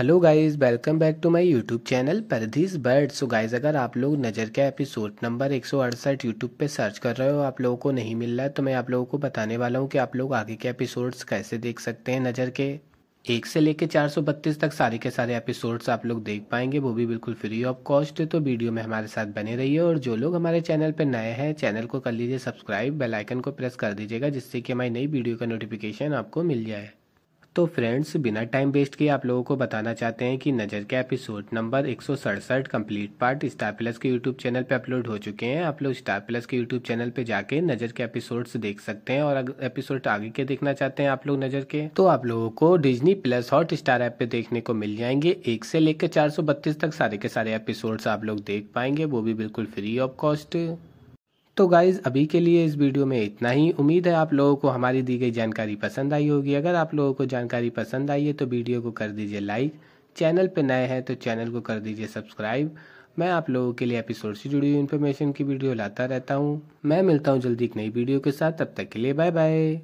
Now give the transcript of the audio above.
hello guys welcome back to my YouTube channel paradise bird so guys अगर आप लोग नज़र के एपिसोड नंबर एक सौ अड़सठ यूट्यूब पर सर्च कर रहे हो आप लोगों को नहीं मिल रहा है तो मैं आप लोगों को बताने वाला हूँ कि आप लोग आगे के एपिसोड्स कैसे देख सकते हैं नज़र के एक से लेके चार सौ बत्तीस तक सारे के सारे एपिसोड्स आप लोग देख पाएंगे वो भी बिल्कुल फ्री ऑफ कॉस्ट है तो वीडियो में हमारे साथ बने रहिए और जो लोग हमारे चैनल पर नए हैं चैनल को कर लीजिए सब्सक्राइब बेल आइकन को प्रेस कर दीजिएगा जिससे कि हमारी नई वीडियो का नोटिफिकेशन आपको मिल जाए तो फ्रेंड्स बिना टाइम वेस्ट किए आप लोगों को बताना चाहते हैं कि नज़र के एपिसोड नंबर एक कंप्लीट पार्ट स्टार प्लस के यूट्यूब चैनल पे अपलोड हो चुके हैं आप लोग स्टार प्लस के यूट्यूब चैनल पे जाके नज़र के एपिसोड्स देख सकते हैं और अगर एपिसोड आगे के देखना चाहते हैं आप लोग नज़र के तो आप लोगों को Disney Plus Hotstar app पे देखने को मिल जाएंगे एक से लेकर चार तक सारे के सारे एपिसोड्स आप लोग देख पाएंगे वो भी बिल्कुल फ्री ऑफ कॉस्ट तो गाइज अभी के लिए इस वीडियो में इतना ही उम्मीद है आप लोगों को हमारी दी गई जानकारी पसंद आई होगी अगर आप लोगों को जानकारी पसंद आई है तो वीडियो को कर दीजिए लाइक चैनल पर नए हैं तो चैनल को कर दीजिए सब्सक्राइब मैं आप लोगों के लिए एपिसोड से जुड़ी हुई इन्फॉर्मेशन की वीडियो लाता रहता हूँ मैं मिलता हूँ जल्दी एक नई वीडियो के साथ तब तक के लिए बाय बाय